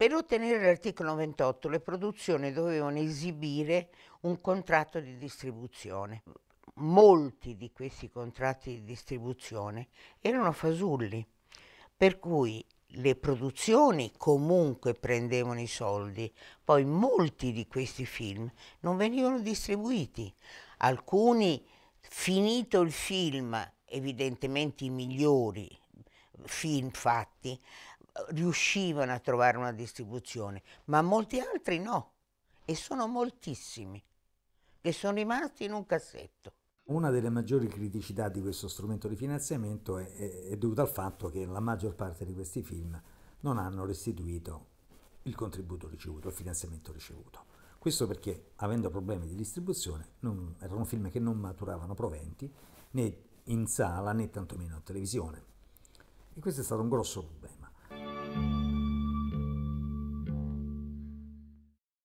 Per ottenere l'articolo 28 le produzioni dovevano esibire un contratto di distribuzione. Molti di questi contratti di distribuzione erano fasulli, per cui le produzioni comunque prendevano i soldi, poi molti di questi film non venivano distribuiti. Alcuni, finito il film, evidentemente i migliori film fatti, riuscivano a trovare una distribuzione, ma molti altri no. E sono moltissimi che sono rimasti in un cassetto. Una delle maggiori criticità di questo strumento di finanziamento è, è, è dovuta al fatto che la maggior parte di questi film non hanno restituito il contributo ricevuto, il finanziamento ricevuto. Questo perché, avendo problemi di distribuzione, non, erano film che non maturavano proventi né in sala né tantomeno a televisione. E questo è stato un grosso